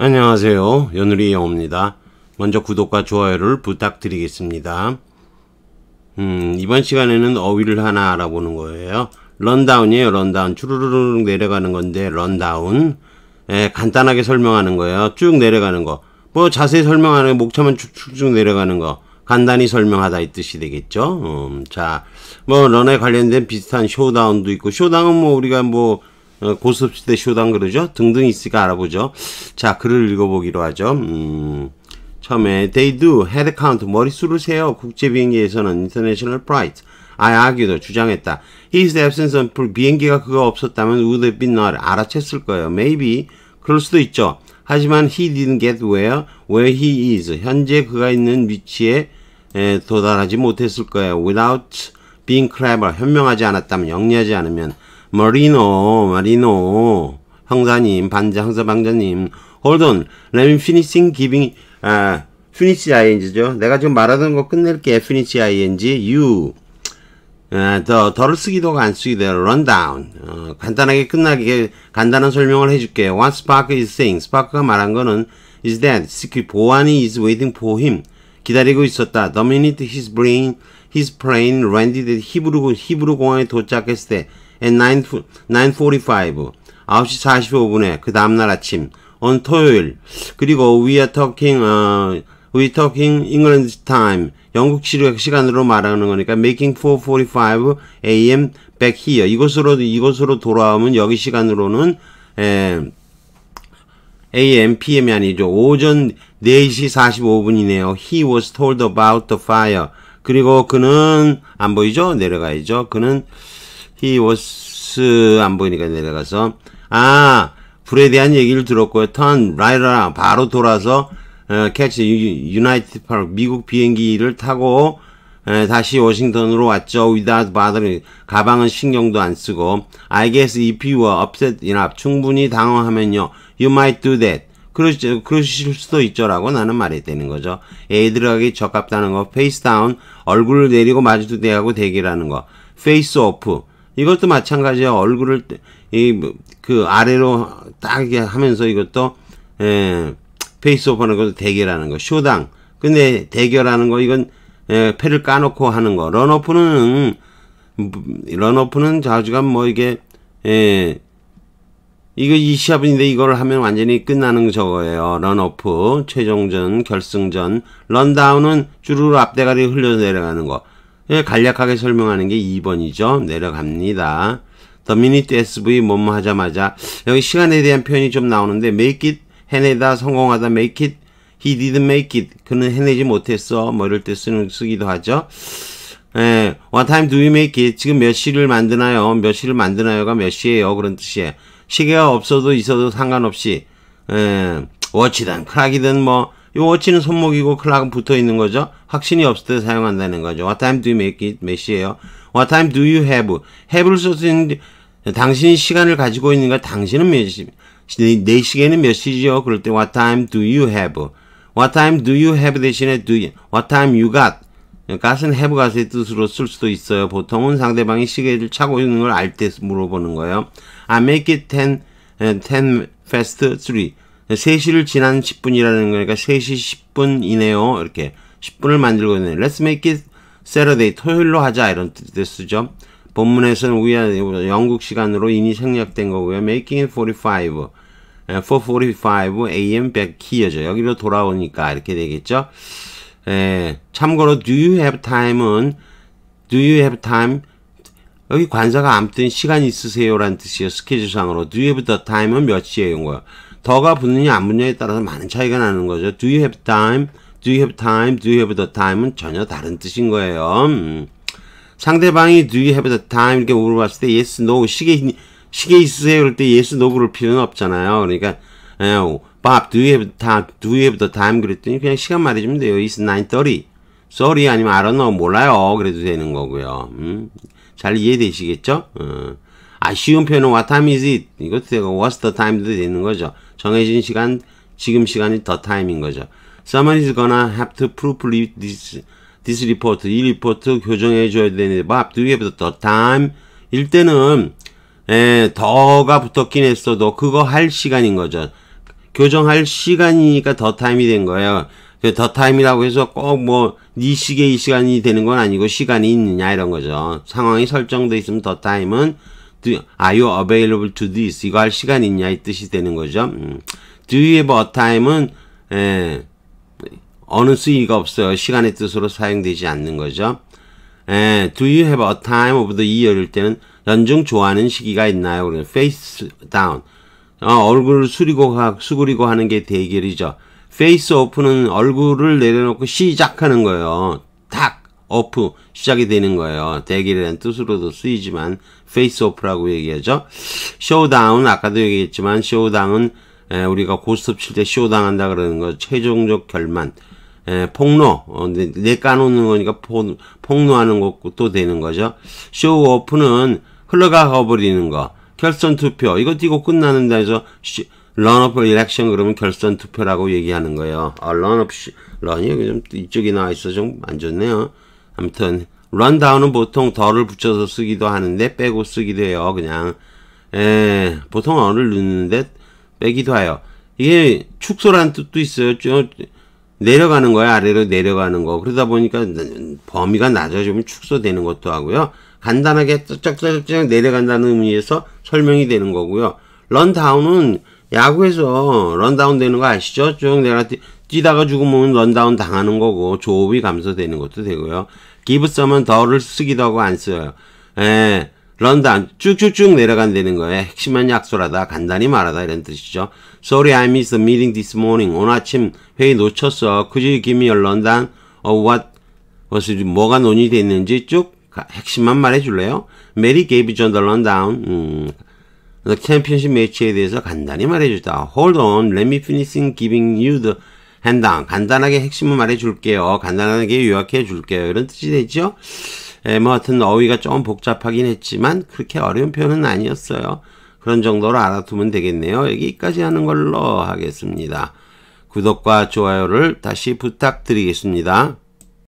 안녕하세요. 여누리 영어입니다. 먼저 구독과 좋아요를 부탁드리겠습니다. 음, 이번 시간에는 어휘를 하나 알아보는 거예요. 런다운이에요. 런다운. 주르르르 내려가는 건데 런다운. 예, 간단하게 설명하는 거예요. 쭉 내려가는 거. 뭐 자세히 설명하는 목차만 쭉쭉쭉 내려가는 거. 간단히 설명하다 이 뜻이 되겠죠. 음, 자, 뭐 런에 관련된 비슷한 쇼다운도 있고 쇼다운은 뭐 우리가 뭐 고스톱시대 쇼당 그러죠. 등등 있으니까 알아보죠. 자, 글을 읽어보기로 하죠. 음, 처음에 they do head count 머릿수를 세요. 국제 비행기에서는 international flight. I argued 주장했다. His absence on p 비행기가 그가 없었다면 would have been not 알아챘을 거예요. Maybe 그럴 수도 있죠. 하지만 he didn't get where where he is 현재 그가 있는 위치에 에, 도달하지 못했을 거예요. Without being clever 현명하지 않았다면 영리하지 않으면 머리노, 마리노, 형사님, 반장, 형사 방자님, 홀던, let me finishing giving, 아, finish ing죠. 내가 지금 말하던 거 끝낼게. finish ing, you. 아, 더, 덜 쓰기도 안 쓰기도 run down. 어, 간단하게 끝나게, 간단한 설명을 해줄게. What Spark is saying. Spark가 말한 거는 is that secret 보안이 is waiting for him. 기다리고 있었다. The minute his brain, his plane landed 히브루, 히브루 공항에 도착했을 때 at 9, 9.45, 9시 45분에 그 다음날 아침, on 토요일, 그리고 we are talking, uh, we talking England time, 영국 시간으로 말하는 거니까 making 4.45 am back here, 이곳으로, 이곳으로 돌아오면 여기 시간으로는, 에, AM, PM이 아니죠. 오전 4시 45분이네요. He was told about the fire. 그리고 그는 안 보이죠? 내려가야죠. 그는 he was 안 보이니까 내려가서 아 불에 대한 얘기를 들었고요. turn right around 바로 돌아서 어, catch United Park 미국 비행기를 타고 에, 다시 워싱턴으로 왔죠. without bothering 가방은 신경도 안 쓰고 I guess if you were upset enough 충분히 당황하면요. you might do that 그러시, 그러실 수도 있죠라고 나는 말했다는 거죠. 애들에게 적합다는 거, 페이스 다운, 얼굴을 내리고 마주 대하고 대기라는 거, 페이스 오프, 이것도 마찬가지야. 얼굴을 이그 뭐, 아래로 딱 하면서 이것도 에, 예, 페이스오프하는 것도 대결하는 거. 쇼당. 근데 대결하는 거 이건 에, 예, 패를 까놓고 하는 거. 런오프는 런오프는 자주지간뭐 이게 에, 예, 이거 이 시합인데 이걸 하면 완전히 끝나는 저거예요. 런오프, 최종전, 결승전, 런다운은 주르르 앞대가리 흘려 내려가는 거. 예, 간략하게 설명하는 게 2번이죠. 내려갑니다. The minute SV 뭐뭐 하자마자 여기 시간에 대한 표현이 좀 나오는데 make it 해내다 성공하다 make it he didn't make it 그는 해내지 못했어 뭐 이럴 때 쓰는 쓰기도 하죠. 예, what time do you make it? 지금 몇 시를 만드나요? 몇 시를 만드나요가 몇시에요 그런 뜻이에요. 시계가 없어도 있어도 상관없이 예, 워치든 크락이든 뭐요 워치는 손목이고 클락은 붙어 있는 거죠. 확신이 없을 때 사용한다는 거죠. What time do you make it? 몇시에요 What time do you have? have를 쓸 수 있는 당신이 시간을 가지고 있는가? 당신은 몇 시? 내 네 시계는 몇 시죠? 그럴 때 What time do you have? What time do you have 대신에 do you, What time you got? 가스는 have 가스의 뜻으로 쓸 수도 있어요. 보통은 상대방이 시계를 차고 있는 걸 알 때 물어보는 거예요. I make it 10, 10 fast 3. 3시를 지난 10분이라는 거니까 3시 10분이네요. 이렇게 10분을 만들고 있는 Let's make it Saturday 토요일로 하자 이런 뜻 쓰죠. 본문에서는 우리가 영국 시간으로 이미 생략된 거고요. Making it 45 4:45 a.m. back h e r 죠 여기로 돌아오니까 이렇게 되겠죠. 에, 예, 참고로 do you have time은 do you have time 여기 관사가 아무튼 시간 있으세요라는 뜻이에요. 스케줄상으로 do you have the time은 몇시에온 거예요. 더가 붙느냐 안 붙느냐에 따라서 많은 차이가 나는 거죠. Do you have time? Do you have time? Do you have the time은 전혀 다른 뜻인 거예요. 음. 상대방이 do you have the time 이렇게 물어봤을 때 yes, no 시계 시계 있으세요? 그럴 때 yes, no 그럴 필요는 없잖아요. 그러니까 에, Bob, do you have time? Do you have the time? 그랬더니 그냥 시간 말해주면 돼요. It's 9:30. Sorry 아니면 I don't know 몰라요. 그래도 되는 거고요. 음. 잘 이해되시겠죠? 어. 아쉬운 표현은 what time is it? 이것도 되고 what's the time도 되는 거죠. 정해진 시간, 지금 시간이 the time인 거죠. Someone is gonna have to prove this, this report. 이 리포트 교정해줘야 되는데 but do you have the time? 일 때는 에, 예, 더가 붙었긴 했어도 그거 할 시간인 거죠. 교정할 시간이니까 더 타임이 된 거예요. 더 그 타임이라고 해서 꼭 뭐 이 시계 이 시간이 되는 건 아니고 시간이 있느냐 이런 거죠. 상황이 설정돼 있으면 더 타임은 do, are you available to this? 이거 할 시간 있냐? 이 뜻이 되는 거죠. 음. do you have a time은, 에, 예, 어느 쓰이가 없어요. 시간의 뜻으로 사용되지 않는 거죠. 에, 예, do you have a time of the year일 때는 연중 좋아하는 시기가 있나요? 그러면 face down. 어, 얼굴을 수리고, 하, 수그리고 하는 게 대결이죠. face off는 얼굴을 내려놓고 시작하는 거예요. 탁! off 시작이 되는 거예요. 대결이라는 뜻으로도 쓰이지만 face off라고 얘기하죠. showdown 아까도 얘기했지만 showdown은 우리가 고스톱 칠 때 쇼당한다 그러는 거 최종적 결만 에, 폭로 어, 내, 내 까놓는 거니까 포, 폭로하는 것도 되는 거죠. 쇼오프는 흘러가 버리는 거 결선 투표 이거 뛰고 끝나는다 해서 런오프 일렉션 그러면 결선 투표라고 얘기하는 거예요. 아, 런프 런이 좀 이쪽에 나와 있어 좀안 좋네요. 아무튼 런다운은 보통 덜을 붙여서 쓰기도 하는데 빼고 쓰기도 해요. 그냥 에, 예, 보통 어를 넣는데 빼기도 해요. 이게 축소란 뜻도 있어요. 좀 내려가는 거야 아래로 내려가는 거. 그러다 보니까 범위가 낮아지면 축소되는 것도 하고요. 간단하게 쩍쩍쩍쩍 내려간다는 의미에서 설명이 되는 거고요. 런다운은 야구에서 런다운 되는 거 아시죠? 쭉 내가 뛰다가 죽으면 런다운 당하는 거고 조업이 감소되는 것도 되고요. 기브썸은 더를 쓰기도 하고 안 써요. 예. 런던 쭉쭉쭉 내려간다는 거예요. 핵심만 약속하다 간단히 말하다 이런 뜻이죠. Sorry I missed the meeting this morning. 오늘 아침 회의 놓쳤어. Could you give me your London? Or what? 무엇이 뭐가 논의됐는지 쭉 핵심만 말해줄래요? 메리 게이브 존더 런다운 음, 챔피언십 매치에 대해서 간단히 말해줬다 Hold on, let me finish giving you the 한당 간단하게 핵심을 말해줄게요. 간단하게 요약해 줄게요. 이런 뜻이 되죠. 에, 뭐 하여튼 어휘가 조금 복잡하긴 했지만 그렇게 어려운 표현은 아니었어요. 그런 정도로 알아두면 되겠네요. 여기까지 하는 걸로 하겠습니다. 구독과 좋아요를 다시 부탁드리겠습니다.